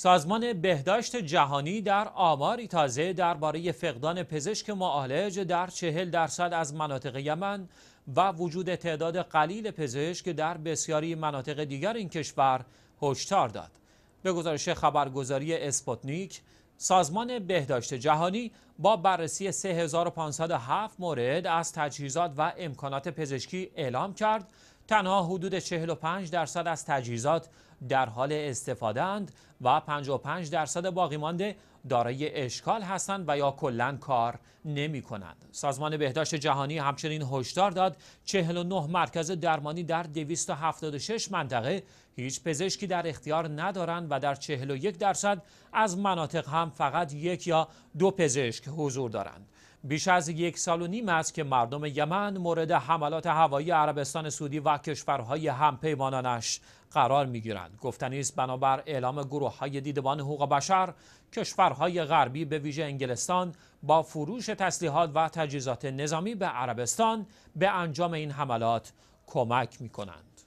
سازمان بهداشت جهانی در آماری تازه درباره فقدان پزشک معالج در چهل درصد از مناطق یمن و وجود تعداد قلیل پزشک در بسیاری مناطق دیگر این کشور هشدار داد. به گزارش خبرگزاری اسپوتنیک، سازمان بهداشت جهانی با بررسی 3507 مورد از تجهیزات و امکانات پزشکی اعلام کرد تنها حدود 45 درصد از تجهیزات در حال استفاده اند و 55 درصد باقی مانده دارای اشکال هستند و یا کلا کار نمی کنند. سازمان بهداشت جهانی همچنین هشدار داد 49 مرکز درمانی در 276 منطقه هیچ پزشکی در اختیار ندارند و در 41 درصد از مناطق هم فقط یک یا دو پزشک حضور دارند. بیش از یک سال و نیم است که مردم یمن مورد حملات هوایی عربستان سعودی و کشورهای همپیمانانش قرار میگیرند گفتنی است بنابر اعلام گروه های دیدبان حقوق بشر کشورهای غربی به ویژه انگلستان با فروش تسلیحات و تجهیزات نظامی به عربستان به انجام این حملات کمک میکنند